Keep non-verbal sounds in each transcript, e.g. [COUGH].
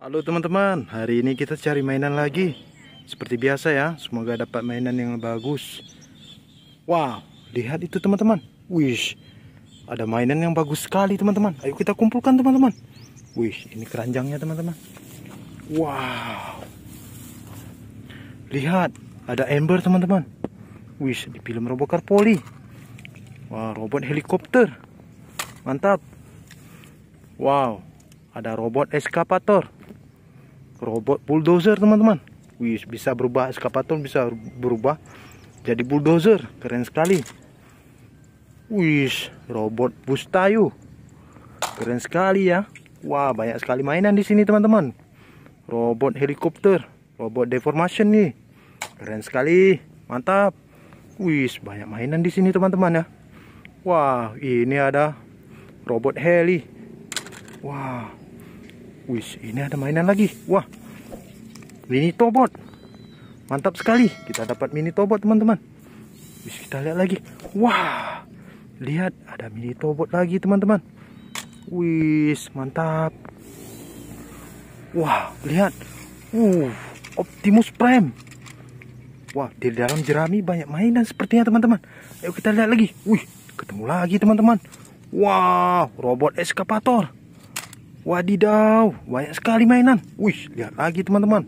Halo teman-teman, hari ini kita cari mainan lagi Seperti biasa ya, semoga dapat mainan yang bagus Wow, lihat itu teman-teman Wish, ada mainan yang bagus sekali teman-teman Ayo kita kumpulkan teman-teman Wish, ini keranjangnya teman-teman Wow Lihat, ada ember teman-teman Wish, di film Robocar Poli wow, robot helikopter Mantap Wow, ada robot eskapator robot bulldozer teman-teman wih bisa berubah eskapator bisa berubah jadi bulldozer keren sekali wih robot bus tayu keren sekali ya wah banyak sekali mainan di sini teman-teman robot helikopter robot deformation nih keren sekali mantap wih banyak mainan di sini teman-teman ya wah ini ada robot heli wah Wih, ini ada mainan lagi. Wah, mini tobot. Mantap sekali. Kita dapat mini tobot, teman-teman. Wih, kita lihat lagi. Wah, lihat ada mini tobot lagi, teman-teman. Wih, mantap. Wah, lihat. Uh, Optimus Prime. Wah, di dalam jerami banyak mainan sepertinya, teman-teman. Ayo kita lihat lagi. Wih, ketemu lagi, teman-teman. Wah, robot eskapator. Wadidaw, banyak sekali mainan. Wih, lihat lagi teman-teman.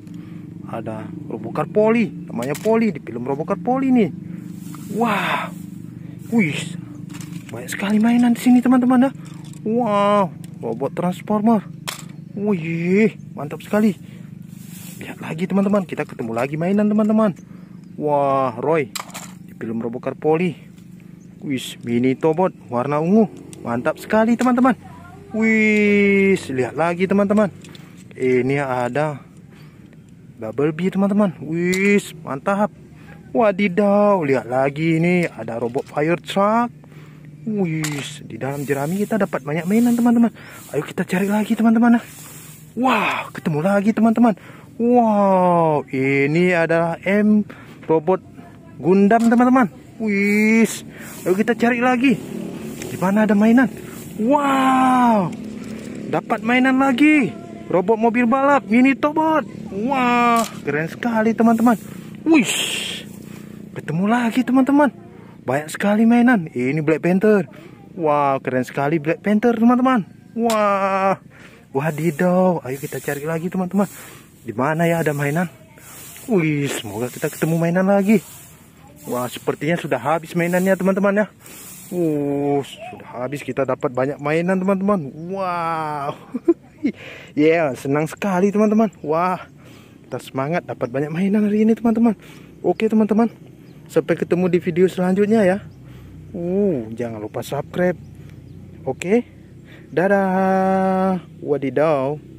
Ada Robocar Poli, namanya Poli di film Robocar Poli nih. Wah. Wow. Wih, banyak sekali mainan di sini teman-teman ya. Wow, robot transformer. Wih, mantap sekali. Lihat lagi teman-teman, kita ketemu lagi mainan teman-teman. Wah, Roy di film Robocar Poli. Wih, mini tobot warna ungu. Mantap sekali teman-teman. Wih, lihat lagi teman-teman. Ini ada bubble bee teman-teman. Wih, mantap. Wadidaw, lihat lagi ini ada robot fire truck. Wih, di dalam jerami kita dapat banyak mainan teman-teman. Ayo kita cari lagi teman-teman. Wah, ketemu lagi teman-teman. Wow, ini adalah M robot Gundam teman-teman. Wih, ayo kita cari lagi. Di mana ada mainan? Wow, dapat mainan lagi. Robot mobil balap, mini tobot. Wah, wow, keren sekali teman-teman. Wih, ketemu lagi teman-teman. Banyak sekali mainan. Ini Black Panther. wow, keren sekali Black Panther teman-teman. Wah, wow. wadidaw. Ayo kita cari lagi teman-teman. Di mana ya ada mainan? Wih, semoga kita ketemu mainan lagi. Wah, sepertinya sudah habis mainannya teman-teman ya. Uh, sudah habis kita dapat banyak mainan teman-teman. Wow. [LAUGHS] yeah, senang sekali teman-teman. Wah. Kita semangat dapat banyak mainan hari ini teman-teman. Oke teman-teman. Sampai ketemu di video selanjutnya ya. Uh, jangan lupa subscribe. Oke. Dadah. Wadidaw.